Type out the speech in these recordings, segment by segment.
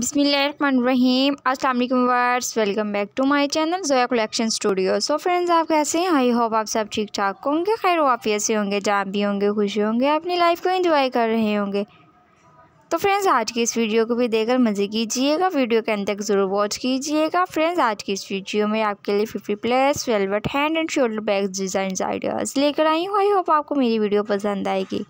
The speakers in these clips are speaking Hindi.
बिसमीम अल्लाम वर्स welcome back to my channel Zoya collection studio so friends आप कैसे हैं आई होप आप सब ठीक ठाक होंगे खैर वाफिया ऐसे होंगे जहाँ भी होंगे खुशी होंगे अपनी लाइफ को एंजॉय कर रहे होंगे तो फ्रेंड्स आज की इस वीडियो को भी देखकर मज़े कीजिएगा वीडियो के अंत तक ज़रूर वॉच कीजिएगा फ्रेंड्स आज की इस वीडियो में आपके लिए 50 plus velvet hand and shoulder bag design ideas लेकर आई हूँ आई होप आपको मेरी वीडियो पसंद आएगी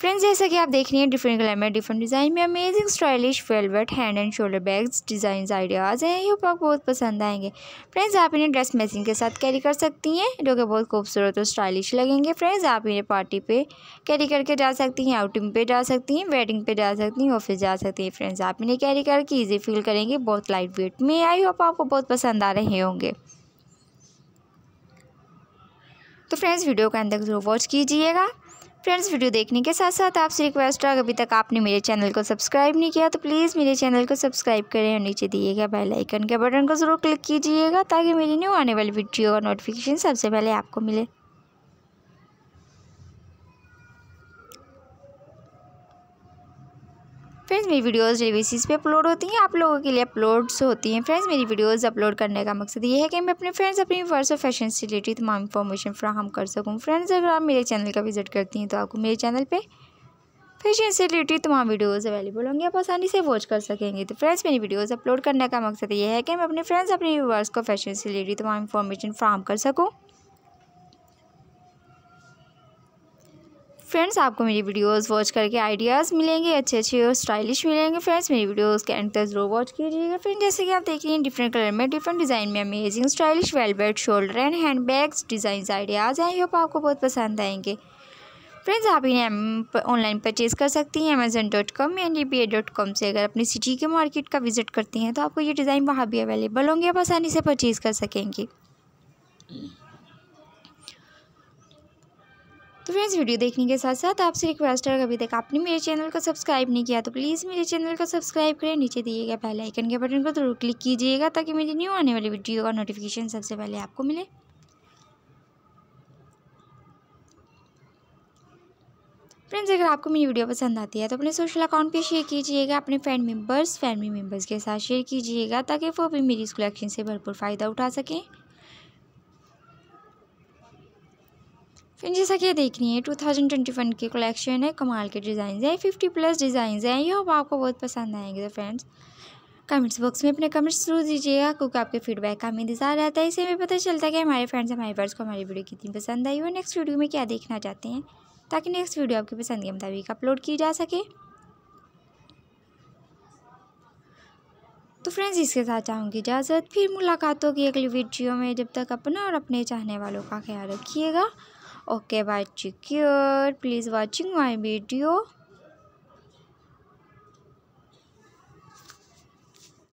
फ्रेंड्स जैसा कि आप देख रहे हैं डिफरेंट कलर में डिफरेंट डिज़ाइन में amazing stylish velvet hand and shoulder bags design ideas हैं ये आपको बहुत पसंद आएंगे फ्रेंड्स आप इन्हें ड्रेस मैचिंग के साथ कैरी कर सकती हैं जो कि बहुत खूबसूरत और स्टाइलिश लगेंगे फ्रेंड्स आप इन्हें पार्टी पे कैरी करके जा सकती हैं आउटिंग पे जा सकती हैं वेडिंग पे जा सकती हैं ऑफिस जा सकती हैं फ्रेंड्स आप इन्हें कैरी करके ईजी फील करेंगे बहुत लाइट वेट में आई होप आपको बहुत पसंद आ रहे होंगे तो फ्रेंड्स वीडियो का अंदर जरूर वॉच कीजिएगा फ्रेंड्स वीडियो देखने के साथ साथ आपसे रिक्वेस्ट है अगर अभी तक आपने मेरे चैनल को सब्सक्राइब नहीं किया तो प्लीज़ मेरे चैनल को सब्सक्राइब करें और नीचे दिए गए बेल आइकन के बटन को ज़रूर क्लिक कीजिएगा ताकि मेरी न्यू आने वाली वीडियो का नोटिफिकेशन सबसे पहले आपको मिले फ्रेंड्स मेरी वीडियोस डेली बेसिस पे अपलोड होती हैं आप लोगों के लिए अपलोड्स होती हैं फ्रेंड्स मेरी वीडियोस अपलोड करने का मकसद ये है कि मैं अपने फ्रेंड्स अपनी वर्स और फैशन से रिलेटेड तमाम इन्फॉर्मेशन फ्राहम कर सकूँ फ्रेंड्स अगर आप मेरे चैनल का विजिट करती हैं तो आपको मेरे चैनल पर फैशन से रिलेटेड तमाम वीडियोज़ अवेलेबल होंगे आप आसानी से वॉच कर सकेंगे तो फ्रेंड्स मेरी वीडियोज़ अपलोड करने का मकसद ये है कि मैं अपने फ्रेंड्स अपने व्यूवर्स को फैशन से रिलेटेड तमाम इन्फॉर्मेशन फ्राहम कर सकूँ फ्रेंड्स आपको मेरी वीडियोस वॉच करके आइडियाज़ मिलेंगे अच्छे अच्छे और स्टाइलिश मिलेंगे फ्रेंड्स मेरी वीडियोस के एंड तक जरूर वॉच कीजिएगा फ्रेंड जैसे कि आप देख रहे हैं डिफरेंट कलर में डिफरेंट डिज़ाइन में amazing stylish velvet shoulder and hand bags design ideas हैं आई आपको बहुत पसंद आएंगे फ्रेंड्स आप इन्हें ऑनलाइन परचेज़ कर सकती हैं अमेजन डॉट कॉम या D B A dot com से अगर अपनी सिटी के मार्केट का विजिट करती हैं तो आपको ये डिज़ाइन वहाँ भी अवेलेबल होंगे आप आसानी से परचेज़ कर सकेंगी तो फ्रेंड्स वीडियो देखने के साथ साथ आपसे रिक्वेस्ट है अभी तक आपने मेरे चैनल को सब्सक्राइब नहीं किया तो प्लीज़ मेरे चैनल को सब्सक्राइब करें नीचे दिए गए पहले आइकन के बटन को जरूर क्लिक कीजिएगा ताकि मेरी न्यू आने वाली वीडियो का नोटिफिकेशन सबसे पहले आपको मिले फ्रेंड्स अगर आपको मेरी वीडियो पसंद आती है तो अपने सोशल अकाउंट पे शेयर कीजिएगा अपने फ्रेंड मेंबर्स फैमिली मेंबर्स के साथ शेयर कीजिएगा ताकि वो भी मेरी इस कलेक्शन से भरपूर फ़ायदा उठा सकें फिर जैसा कि देख रही है टू थाउजेंड ट्वेंटी वन की कलेक्शन है कमाल के डिज़ाइन हैं फिफ्टी प्लस डिज़ाइन हैं ये होप आपको बहुत पसंद आएंगे तो फ्रेंड्स कमेंट्स बॉक्स में अपने कमेंट्स जरूर दीजिएगा क्योंकि आपके फीडबैक का हमें इंतजार रहता है इसे हमें पता चलता है कि हमारे फ्रेंड्स हमारे वर्स को हमारी वीडियो कितनी पसंद आई और नेक्स्ट वीडियो में क्या देखना चाहते हैं ताकि नेक्स्ट वीडियो आपके पसंद के मुताबिक अपलोड की जा सके तो फ्रेंड्स इसके साथ चाहूँगी इजाज़त फिर मुलाकात होगी अगली वीडियो में जब तक अपना और अपने चाहने वालों का ख्याल रखिएगा okay bye take care please watching my video